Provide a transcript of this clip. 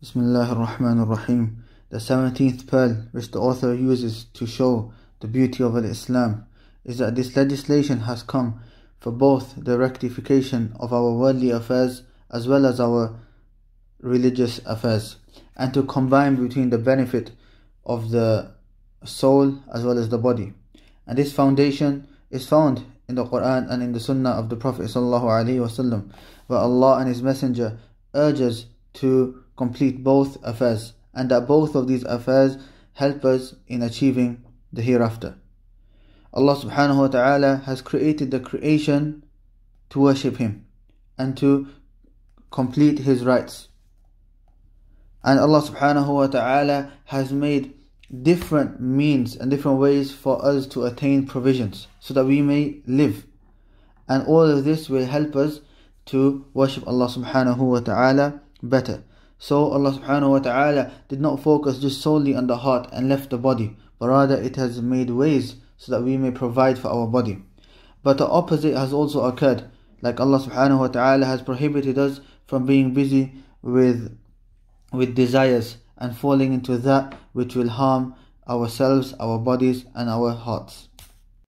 Bismillah ar-Rahman ar-Rahim. The seventeenth pearl which the author uses to show the beauty of Islam is that this legislation has come for both the rectification of our worldly affairs as well as our religious affairs and to combine between the benefit of the soul as well as the body. And this foundation is found in the Quran and in the Sunnah of the Prophet sallallahu alaihi wasallam, where Allah and His Messenger urges to complete both affairs and that both of these affairs help us in achieving the hereafter. Allah subhanahu wa ta'ala has created the creation to worship Him and to complete His rights. And Allah subhanahu wa ta'ala has made different means and different ways for us to attain provisions so that we may live. And all of this will help us to worship Allah subhanahu wa ta'ala better. So Allah subhanahu wa ta'ala did not focus just solely on the heart and left the body, but rather it has made ways so that we may provide for our body. But the opposite has also occurred, like Allah subhanahu wa ta'ala has prohibited us from being busy with with desires and falling into that which will harm ourselves, our bodies and our hearts.